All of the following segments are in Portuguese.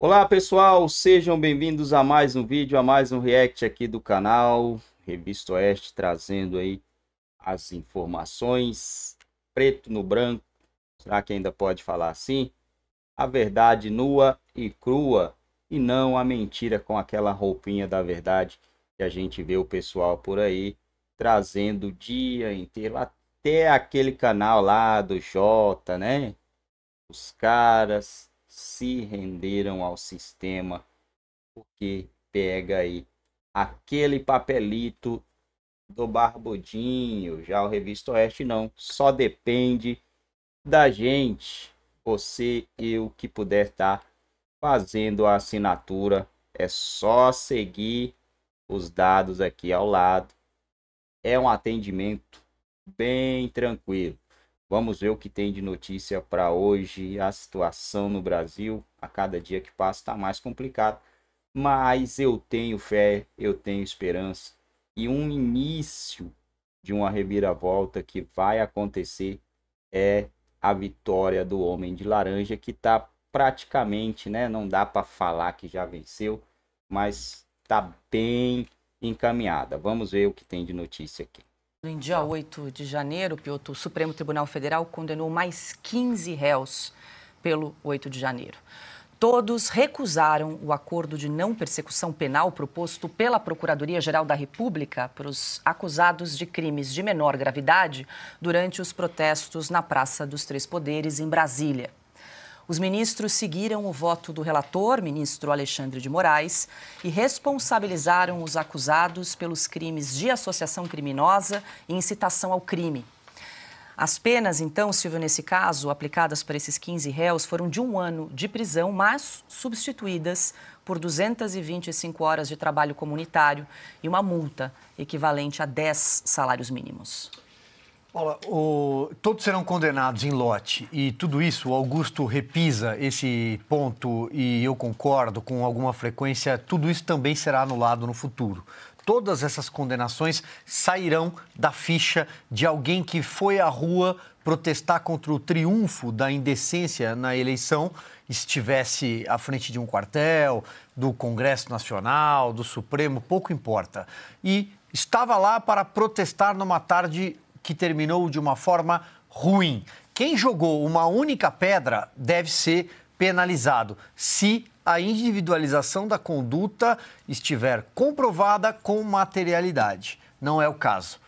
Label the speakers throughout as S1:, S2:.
S1: Olá pessoal, sejam bem-vindos a mais um vídeo, a mais um react aqui do canal Revista Oeste, trazendo aí as informações preto no branco, será que ainda pode falar assim? A verdade nua e crua e não a mentira com aquela roupinha da verdade que a gente vê o pessoal por aí trazendo o dia inteiro, até aquele canal lá do Jota, né? Os caras se renderam ao sistema, porque pega aí aquele papelito do Barbudinho. Já o Revista Oeste não, só depende da gente. Você, eu que puder estar tá fazendo a assinatura, é só seguir os dados aqui ao lado. É um atendimento bem tranquilo. Vamos ver o que tem de notícia para hoje. A situação no Brasil, a cada dia que passa, está mais complicada. Mas eu tenho fé, eu tenho esperança. E um início de uma reviravolta que vai acontecer é a vitória do Homem de Laranja, que está praticamente, né? Não dá para falar que já venceu, mas está bem encaminhada. Vamos ver o que tem de notícia aqui.
S2: Em dia 8 de janeiro, o Supremo Tribunal Federal condenou mais 15 réus pelo 8 de janeiro. Todos recusaram o acordo de não persecução penal proposto pela Procuradoria-Geral da República para os acusados de crimes de menor gravidade durante os protestos na Praça dos Três Poderes, em Brasília. Os ministros seguiram o voto do relator, ministro Alexandre de Moraes, e responsabilizaram os acusados pelos crimes de associação criminosa e incitação ao crime. As penas, então, Silvio, nesse caso, aplicadas para esses 15 réus, foram de um ano de prisão, mas substituídas por 225 horas de trabalho comunitário e uma multa equivalente a 10 salários mínimos.
S3: Olá, o... todos serão condenados em lote e tudo isso, o Augusto repisa esse ponto e eu concordo com alguma frequência, tudo isso também será anulado no futuro todas essas condenações sairão da ficha de alguém que foi à rua protestar contra o triunfo da indecência na eleição, estivesse à frente de um quartel, do Congresso Nacional, do Supremo, pouco importa. E estava lá para protestar numa tarde que terminou de uma forma ruim. Quem jogou uma única pedra deve ser penalizado, se a individualização da conduta estiver comprovada com materialidade. Não é o caso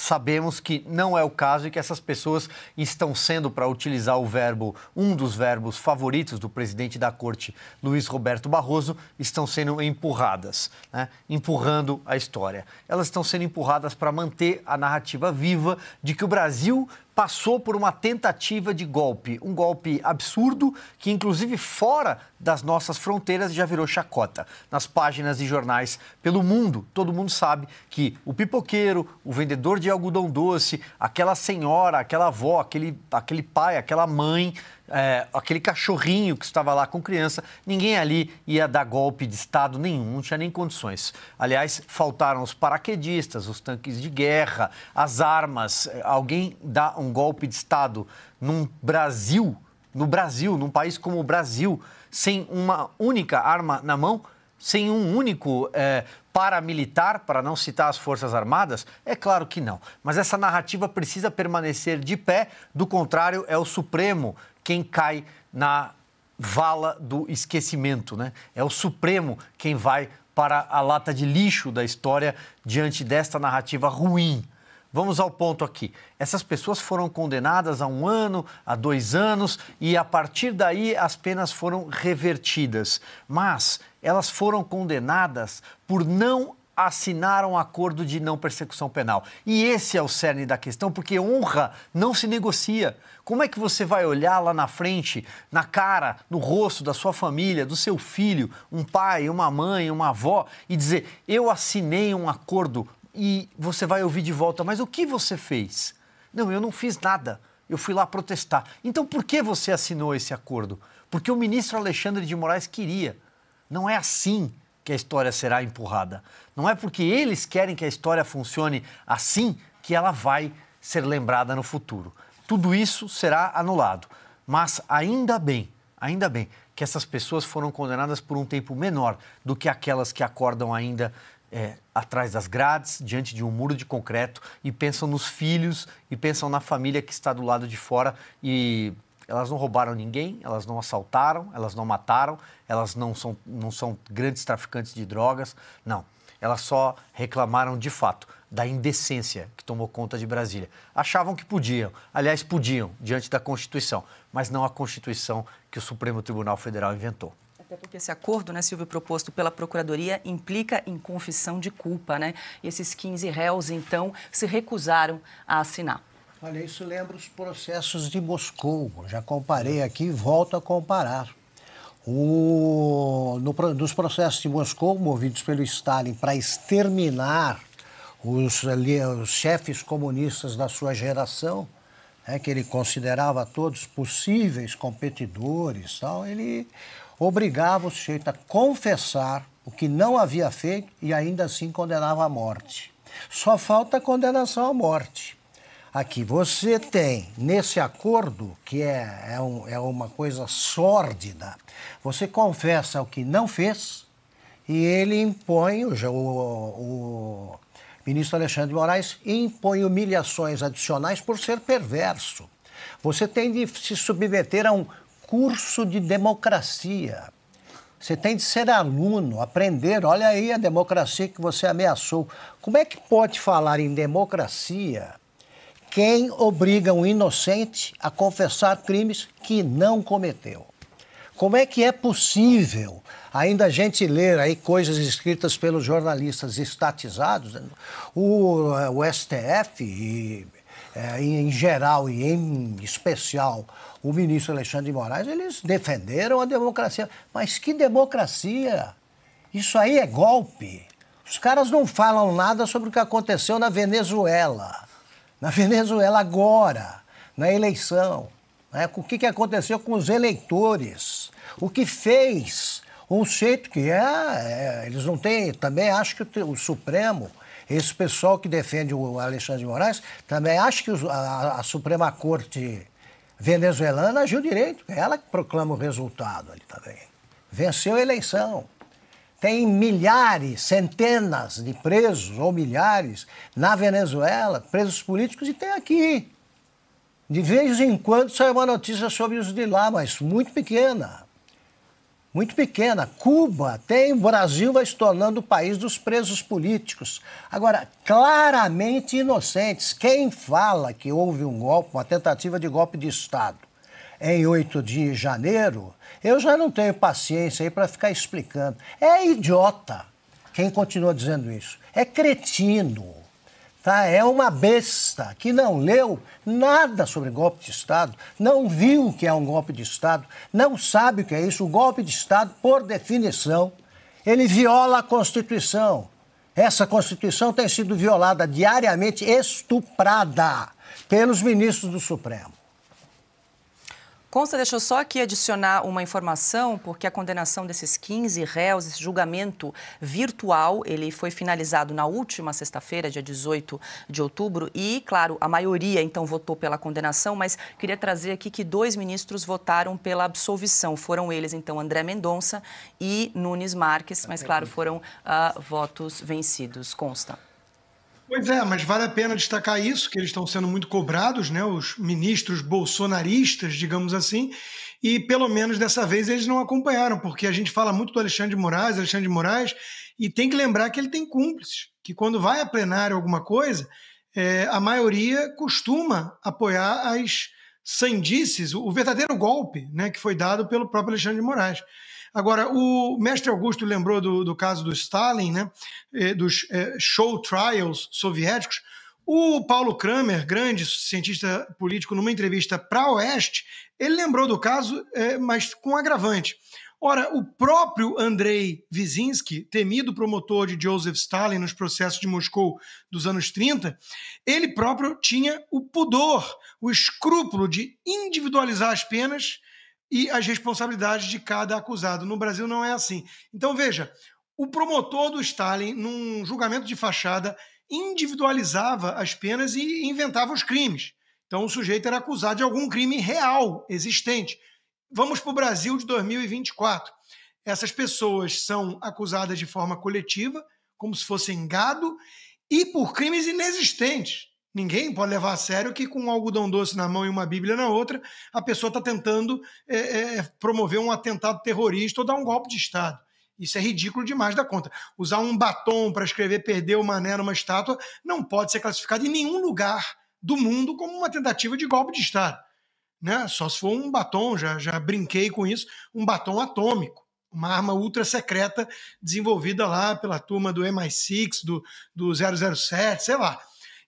S3: sabemos que não é o caso e que essas pessoas estão sendo, para utilizar o verbo, um dos verbos favoritos do presidente da corte, Luiz Roberto Barroso, estão sendo empurradas, né? empurrando a história. Elas estão sendo empurradas para manter a narrativa viva de que o Brasil passou por uma tentativa de golpe, um golpe absurdo que, inclusive fora das nossas fronteiras, já virou chacota. Nas páginas de jornais pelo mundo, todo mundo sabe que o pipoqueiro, o vendedor de algodão doce, aquela senhora, aquela avó, aquele, aquele pai, aquela mãe é, aquele cachorrinho que estava lá com criança, ninguém ali ia dar golpe de Estado nenhum, não tinha nem condições. Aliás, faltaram os paraquedistas, os tanques de guerra, as armas. Alguém dá um golpe de Estado num Brasil, no Brasil, num país como o Brasil, sem uma única arma na mão? sem um único é, paramilitar, para não citar as Forças Armadas? É claro que não. Mas essa narrativa precisa permanecer de pé, do contrário, é o Supremo quem cai na vala do esquecimento, né? É o Supremo quem vai para a lata de lixo da história diante desta narrativa ruim. Vamos ao ponto aqui. Essas pessoas foram condenadas a um ano, a dois anos e a partir daí as penas foram revertidas. Mas elas foram condenadas por não assinaram um acordo de não persecução penal. E esse é o cerne da questão, porque honra não se negocia. Como é que você vai olhar lá na frente, na cara, no rosto da sua família, do seu filho, um pai, uma mãe, uma avó, e dizer: Eu assinei um acordo e você vai ouvir de volta, mas o que você fez? Não, eu não fiz nada. Eu fui lá protestar. Então por que você assinou esse acordo? Porque o ministro Alexandre de Moraes queria. Não é assim que a história será empurrada. Não é porque eles querem que a história funcione assim que ela vai ser lembrada no futuro. Tudo isso será anulado. Mas ainda bem, ainda bem que essas pessoas foram condenadas por um tempo menor do que aquelas que acordam ainda é, atrás das grades, diante de um muro de concreto e pensam nos filhos e pensam na família que está do lado de fora e elas não roubaram ninguém, elas não assaltaram, elas não mataram, elas não são, não são grandes traficantes de drogas, não. Elas só reclamaram de fato da indecência que tomou conta de Brasília. Achavam que podiam, aliás, podiam, diante da Constituição, mas não a Constituição que o Supremo Tribunal Federal inventou.
S2: Até porque esse acordo, né, Silvio, proposto pela Procuradoria implica em confissão de culpa, né? E esses 15 réus, então, se recusaram a assinar.
S4: Olha, isso lembra os processos de Moscou. Já comparei aqui e volto a comparar. O, no, dos processos de Moscou, movidos pelo Stalin para exterminar os, os chefes comunistas da sua geração, né, que ele considerava todos possíveis competidores, tal, ele obrigava o sujeito a confessar o que não havia feito e ainda assim condenava à morte. Só falta a condenação à morte aqui. Você tem, nesse acordo, que é, é, um, é uma coisa sórdida, você confessa o que não fez e ele impõe, o, o, o ministro Alexandre de Moraes impõe humilhações adicionais por ser perverso. Você tem de se submeter a um curso de democracia. Você tem de ser aluno, aprender. Olha aí a democracia que você ameaçou. Como é que pode falar em democracia quem obriga um inocente a confessar crimes que não cometeu. Como é que é possível ainda a gente ler aí coisas escritas pelos jornalistas estatizados? Né? O, eh, o STF, e, é, em geral e em especial o ministro Alexandre de Moraes, eles defenderam a democracia. Mas que democracia? Isso aí é golpe. Os caras não falam nada sobre o que aconteceu na Venezuela na Venezuela agora, na eleição. Né? O que, que aconteceu com os eleitores? O que fez um jeito que é, é, eles não têm. Também acho que o, o, Supremo, esse pessoal que defende o Alexandre de Moraes, também acho que a, a, Suprema Corte venezuelana agiu direito. Ela que proclama o resultado ali também. Venceu a eleição tem milhares, centenas de presos, ou milhares, na Venezuela, presos políticos, e tem aqui. De vez em quando sai uma notícia sobre os de lá, mas muito pequena. Muito pequena. Cuba tem, o Brasil vai se tornando o país dos presos políticos. Agora, claramente inocentes. Quem fala que houve um golpe, uma tentativa de golpe de Estado, em 8 de janeiro, eu já não tenho paciência aí para ficar explicando. É idiota quem continua dizendo isso. É cretino. Tá? É uma besta que não leu nada sobre golpe de Estado, não viu o que é um golpe de Estado, não sabe o que é isso. O golpe de Estado, por definição, ele viola a Constituição. Essa Constituição tem sido violada diariamente, estuprada pelos ministros do Supremo.
S2: Consta, deixa eu só aqui adicionar uma informação, porque a condenação desses 15 réus, esse julgamento virtual, ele foi finalizado na última sexta-feira, dia 18 de outubro, e, claro, a maioria então votou pela condenação, mas queria trazer aqui que dois ministros votaram pela absolvição. Foram eles, então, André Mendonça e Nunes Marques, tá mas, claro, foram uh, votos vencidos. Consta.
S5: Pois é, mas vale a pena destacar isso, que eles estão sendo muito cobrados, né? Os ministros bolsonaristas, digamos assim, e pelo menos dessa vez eles não acompanharam, porque a gente fala muito do Alexandre de Moraes, Alexandre de Moraes, e tem que lembrar que ele tem cúmplices, que quando vai a plenário alguma coisa, é, a maioria costuma apoiar as sandices, o verdadeiro golpe né, que foi dado pelo próprio Alexandre de Moraes. Agora, o mestre Augusto lembrou do, do caso do Stalin, né? Eh, dos eh, show trials soviéticos. O Paulo Kramer, grande cientista político, numa entrevista para a Oeste, ele lembrou do caso, eh, mas com agravante. Ora, o próprio Andrei Vizinski, temido promotor de Joseph Stalin nos processos de Moscou dos anos 30, ele próprio tinha o pudor, o escrúpulo de individualizar as penas e as responsabilidades de cada acusado. No Brasil não é assim. Então veja, o promotor do Stalin, num julgamento de fachada, individualizava as penas e inventava os crimes. Então o sujeito era acusado de algum crime real, existente. Vamos para o Brasil de 2024. Essas pessoas são acusadas de forma coletiva, como se fossem gado, e por crimes inexistentes. Ninguém pode levar a sério que com um algodão doce na mão e uma Bíblia na outra, a pessoa está tentando é, é, é, promover um atentado terrorista ou dar um golpe de Estado. Isso é ridículo demais da conta. Usar um batom para escrever perder o mané numa estátua não pode ser classificado em nenhum lugar do mundo como uma tentativa de golpe de Estado. Né? Só se for um batom, já, já brinquei com isso, um batom atômico, uma arma ultra secreta desenvolvida lá pela turma do MI6, do, do 007, sei lá.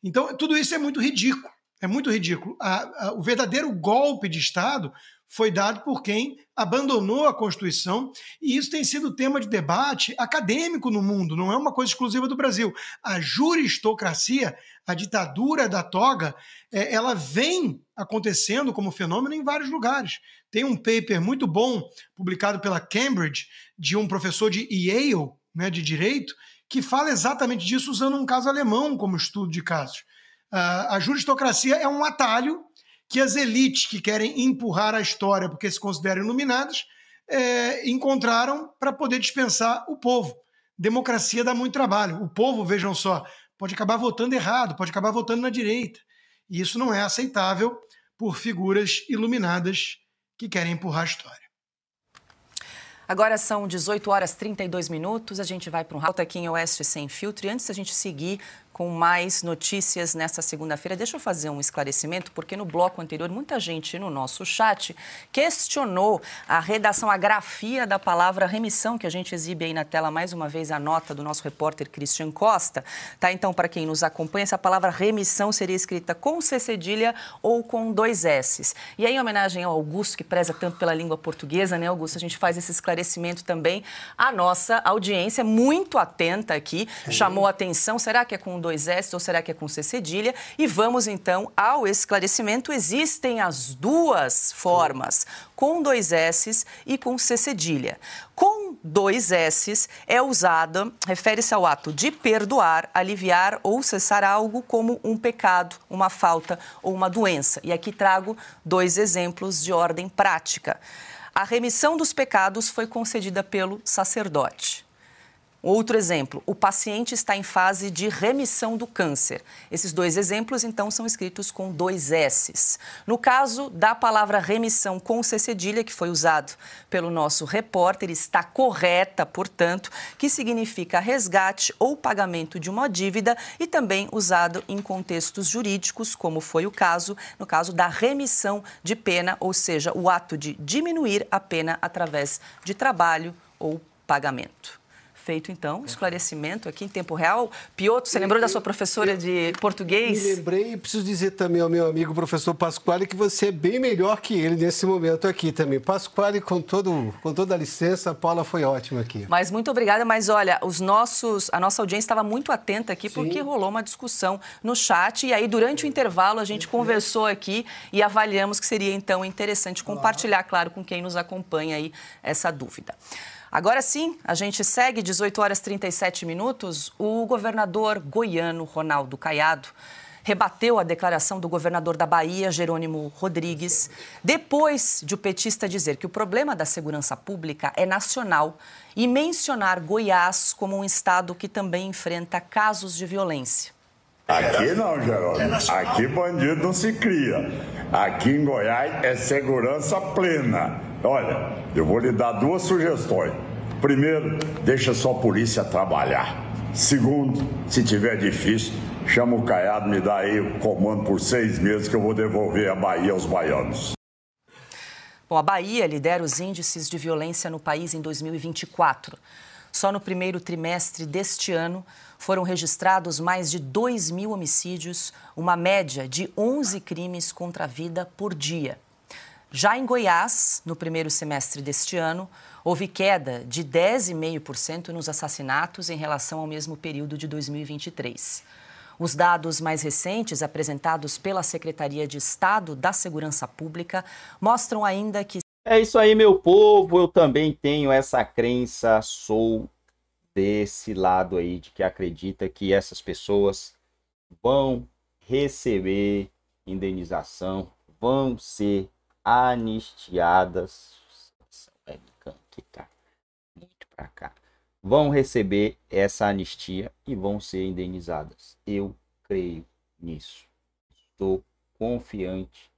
S5: Então, tudo isso é muito ridículo. É muito ridículo. A, a, o verdadeiro golpe de Estado foi dado por quem abandonou a Constituição, e isso tem sido tema de debate acadêmico no mundo, não é uma coisa exclusiva do Brasil. A juristocracia, a ditadura da toga, é, ela vem acontecendo como fenômeno em vários lugares. Tem um paper muito bom publicado pela Cambridge, de um professor de Yale, né, de direito, que fala exatamente disso usando um caso alemão como estudo de casos. Ah, a juristocracia é um atalho que as elites que querem empurrar a história porque se consideram iluminadas é, encontraram para poder dispensar o povo. Democracia dá muito trabalho. O povo, vejam só, pode acabar votando errado, pode acabar votando na direita. E isso não é aceitável por figuras iluminadas que querem empurrar a história.
S2: Agora são 18 horas 32 minutos, a gente vai para um Alta aqui em Oeste Sem Filtro. E antes da gente seguir, com mais notícias nesta segunda-feira. Deixa eu fazer um esclarecimento, porque no bloco anterior muita gente no nosso chat questionou a redação, a grafia da palavra remissão, que a gente exibe aí na tela mais uma vez a nota do nosso repórter Christian Costa. Tá? Então, para quem nos acompanha, essa palavra remissão seria escrita com C cedilha ou com dois S's. E aí, em homenagem ao Augusto, que preza tanto pela língua portuguesa, né, Augusto? A gente faz esse esclarecimento também. A nossa audiência, é muito atenta aqui, chamou atenção. Será que é com dois S ou será que é com C cedilha? E vamos então ao esclarecimento. Existem as duas formas, com dois S e com C cedilha. Com dois S é usada, refere-se ao ato de perdoar, aliviar ou cessar algo como um pecado, uma falta ou uma doença. E aqui trago dois exemplos de ordem prática. A remissão dos pecados foi concedida pelo sacerdote. Outro exemplo, o paciente está em fase de remissão do câncer. Esses dois exemplos, então, são escritos com dois S's. No caso da palavra remissão com C cedilha, que foi usado pelo nosso repórter, está correta, portanto, que significa resgate ou pagamento de uma dívida e também usado em contextos jurídicos, como foi o caso, no caso da remissão de pena, ou seja, o ato de diminuir a pena através de trabalho ou pagamento. Feito então, esclarecimento aqui em tempo real. Piotr, você lembrou da sua professora de português? Me
S5: lembrei e preciso dizer também ao meu amigo professor Pasquale que você é bem melhor que ele nesse momento aqui também. Pasquale, com, todo, com toda a licença, a Paula foi ótima aqui.
S2: Mas muito obrigada, mas olha, os nossos, a nossa audiência estava muito atenta aqui Sim. porque rolou uma discussão no chat e aí durante o intervalo a gente conversou aqui e avaliamos que seria então interessante compartilhar, claro, com quem nos acompanha aí essa dúvida. Agora sim, a gente segue 18 horas 37 minutos. O governador goiano Ronaldo Caiado rebateu a declaração do governador da Bahia, Jerônimo Rodrigues, depois de o petista dizer que o problema da segurança pública é nacional e mencionar Goiás como um estado que também enfrenta casos de violência. Aqui não, Jerônimo. Aqui bandido não se cria. Aqui em Goiás é segurança plena. Olha, eu vou lhe dar duas sugestões. Primeiro, deixa só a polícia trabalhar. Segundo, se tiver difícil, chama o Caiado, me dá aí o comando por seis meses que eu vou devolver a Bahia aos baianos. Bom, a Bahia lidera os índices de violência no país em 2024. Só no primeiro trimestre deste ano foram registrados mais de 2 mil homicídios, uma média de 11 crimes contra a vida por dia. Já em Goiás, no primeiro semestre deste ano, houve queda de 10,5% nos assassinatos em relação ao mesmo período de 2023. Os dados mais recentes apresentados pela Secretaria de Estado da Segurança Pública mostram ainda que.
S1: É isso aí, meu povo. Eu também tenho essa crença, sou desse lado aí, de que acredita que essas pessoas vão receber indenização, vão ser anistiadas. Que tá muito para cá. Vão receber essa anistia e vão ser indenizadas. Eu creio nisso. Estou confiante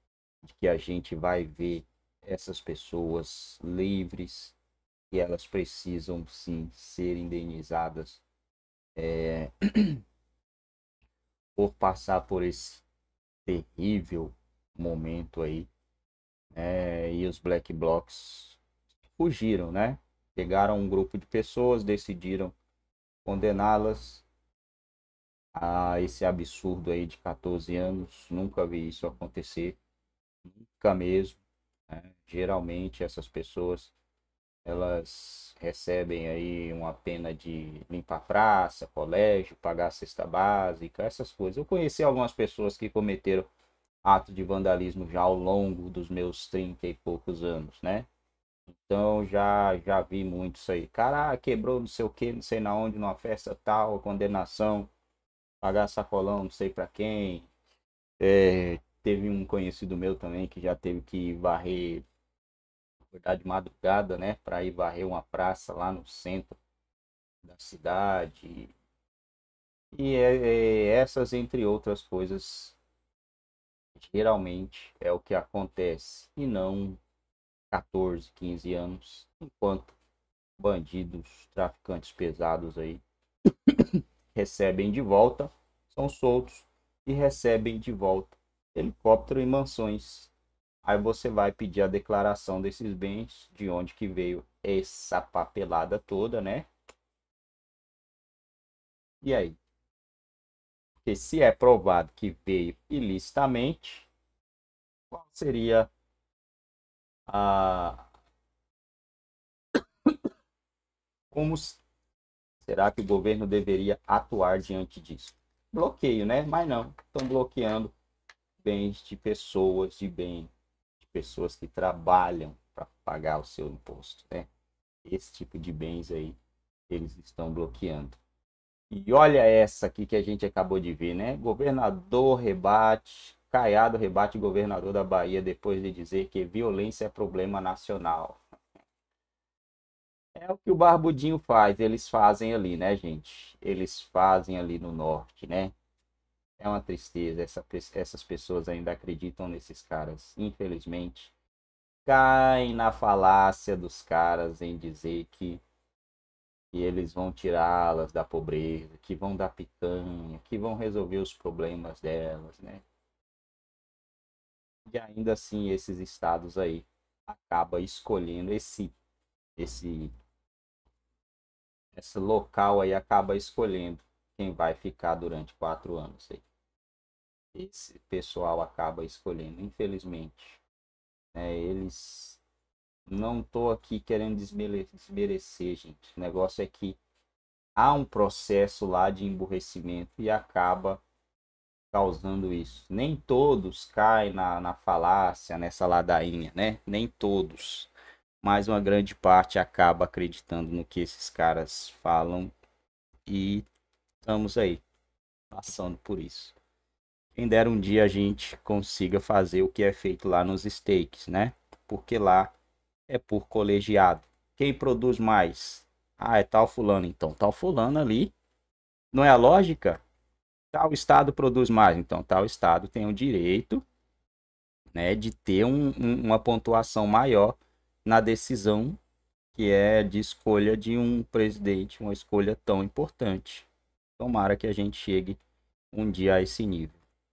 S1: de que a gente vai ver essas pessoas livres e elas precisam sim ser indenizadas é, por passar por esse terrível momento aí é, e os Black Blocs fugiram, né? Pegaram um grupo de pessoas, decidiram condená-las a esse absurdo aí de 14 anos. Nunca vi isso acontecer, nunca mesmo. Né? Geralmente essas pessoas elas recebem aí uma pena de limpar praça, colégio, pagar cesta básica, essas coisas. Eu conheci algumas pessoas que cometeram ato de vandalismo já ao longo dos meus 30 e poucos anos, né? Então já já vi muito isso aí. Cara, ah, quebrou não sei o que, não sei na onde, numa festa tal, condenação, pagar sacolão, não sei para quem. É, teve um conhecido meu também que já teve que varrer acordar de madrugada, né, para ir varrer uma praça lá no centro da cidade. E é, é, essas entre outras coisas Geralmente é o que acontece e não 14, 15 anos, enquanto bandidos, traficantes pesados aí recebem de volta, são soltos e recebem de volta helicóptero e mansões. Aí você vai pedir a declaração desses bens, de onde que veio essa papelada toda, né? E aí? Porque se é provado que veio ilicitamente, qual seria a. Como será que o governo deveria atuar diante disso? Bloqueio, né? Mas não, estão bloqueando bens de pessoas, de bem, de pessoas que trabalham para pagar o seu imposto, né? Esse tipo de bens aí eles estão bloqueando. E olha essa aqui que a gente acabou de ver, né? Governador rebate, Caiado rebate governador da Bahia depois de dizer que violência é problema nacional. É o que o Barbudinho faz, eles fazem ali, né, gente? Eles fazem ali no norte, né? É uma tristeza, essa, essas pessoas ainda acreditam nesses caras, infelizmente. Caem na falácia dos caras em dizer que que eles vão tirá-las da pobreza, que vão dar picanha, que vão resolver os problemas delas, né? E ainda assim esses estados aí acaba escolhendo esse esse esse local aí acaba escolhendo quem vai ficar durante quatro anos aí. Esse pessoal acaba escolhendo, infelizmente. é Eles não tô aqui querendo desmerecer, gente. O negócio é que há um processo lá de emburrecimento e acaba causando isso. Nem todos caem na, na falácia, nessa ladainha, né? Nem todos. Mas uma grande parte acaba acreditando no que esses caras falam e estamos aí, passando por isso. Quem dera um dia a gente consiga fazer o que é feito lá nos steaks, né? Porque lá é por colegiado. Quem produz mais? Ah, é tal fulano. Então, tal fulano ali. Não é a lógica? Tal estado produz mais. Então, tal estado tem o direito né, de ter um, um, uma pontuação maior na decisão que é de escolha de um presidente, uma escolha tão importante. Tomara que a gente chegue um dia a esse nível.